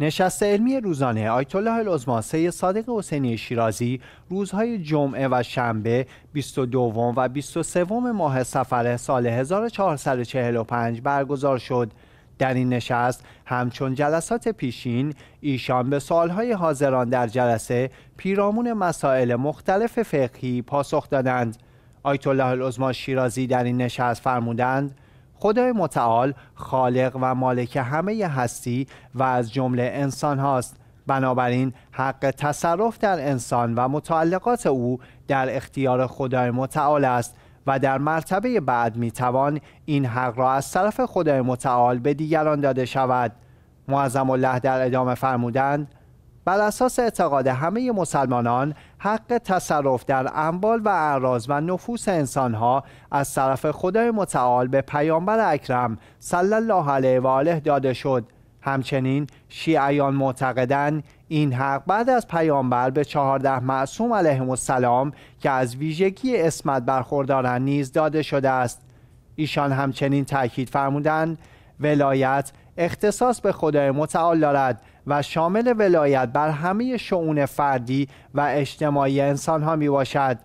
نشست علمی روزانه آیت الله العظما سید صادق حسینی شیرازی روزهای جمعه و شنبه 22 و 23 ماه سفر سال 1445 برگزار شد در این نشست همچون جلسات پیشین ایشان به سالهای حاضران در جلسه پیرامون مسائل مختلف فقهی پاسخ دادند آیت الله العظما شیرازی در این نشست فرمودند خدای متعال خالق و مالک همه هستی و از جمله انسان هاست بنابراین حق تصرف در انسان و متعلقات او در اختیار خدای متعال است و در مرتبه بعد می توان این حق را از طرف خدای متعال به دیگران داده شود معظم الله در ادامه فرمودند بر اساس اعتقاد همه مسلمانان حق تصرف در اموال و اعراض و نفوس انسانها از طرف خدای متعال به پیامبر اکرم صلی الله علیه و آله داده شد همچنین شیعیان معتقدند این حق بعد از پیامبر به چهارده معصوم علیه السلام که از ویژگی اسمت برخوردارن نیز داده شده است ایشان همچنین تاکید فرمودند ولایت اختصاص به خدای متعال دارد و شامل ولایت بر همه شعون فردی و اجتماعی انسان ها می باشد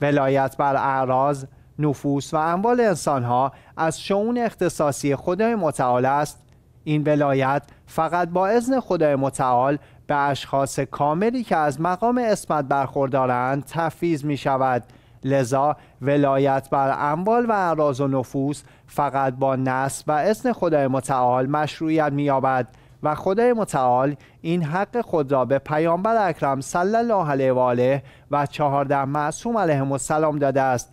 ولایت بر اعراض، نفوس و اموال انسان ها از شعون اختصاصی خدای متعال است این ولایت فقط با اذن خدای متعال به اشخاص کاملی که از مقام اسمت برخوردارند تفیز می شود لذا ولایت بر اموال و اعراض و نفوس فقط با نصب و اذن خدای متعال مشروعیت می یابد و خدای متعال این حق خود را به پیامبر اکرم صلی الله علیه و آله و چهارده معصوم علیهم السلام داده است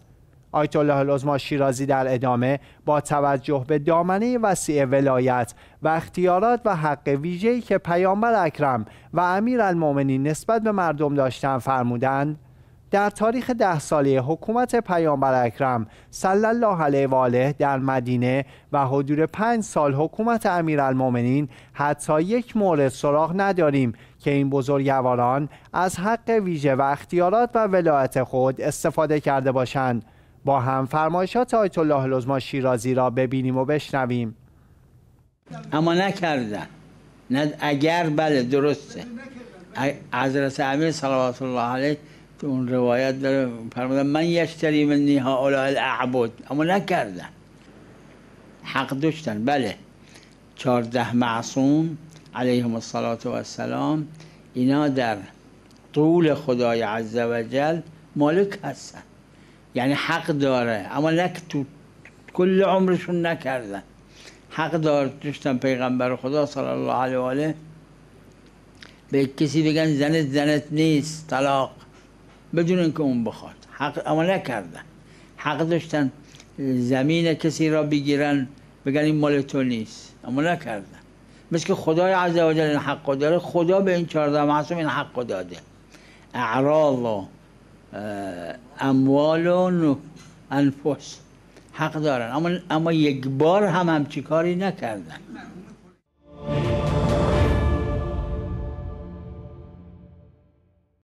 آیت الله العظما شیرازی در ادامه با توجه به دامنه وسیع ولایت و اختیارات و حق ویژه‌ای که پیامبر اکرم و امیر نسبت به مردم داشتند، فرمودند در تاریخ ده ساله حکومت پیامبر اکرم صلی الله علیه و آله در مدینه و حدود پنج سال حکومت امیرالمؤمنین حتی یک مورد سراغ نداریم که این بزرگواران از حق ویژه و اختیارات و ولایت خود استفاده کرده باشند با هم فرمایشات آیت الله لزما شیرازی را ببینیم و بشنویم اما نکردن نه اگر بله درسته حضرت امیر صلوات الله علیه تو اون روایت داره فرمودن من یشتری من منی ها الاعبود اما نکردن حق داشتن بله چارده معصوم علیهم الصلاة والسلام اینا در طول خدای عز و جل مالک هستن یعنی حق داره اما نک تو کل عمرشون نکردن حق دار داشتن پیغمبر خدا صلی الله علیه و آله به کسی بگن زنت زنت نیست طلاق بدون اینکه اون بخواد حق عمل نکردن. حق داشتن زمین کسی را بگیرن بگن این مال تو نیست اما نکردن مثل که خدای جل این حق داره خدا به این چهارده معصوم این حق داده اعراض و اموال و انفس حق دارن اما, اما یک بار هم همچی کاری نکردن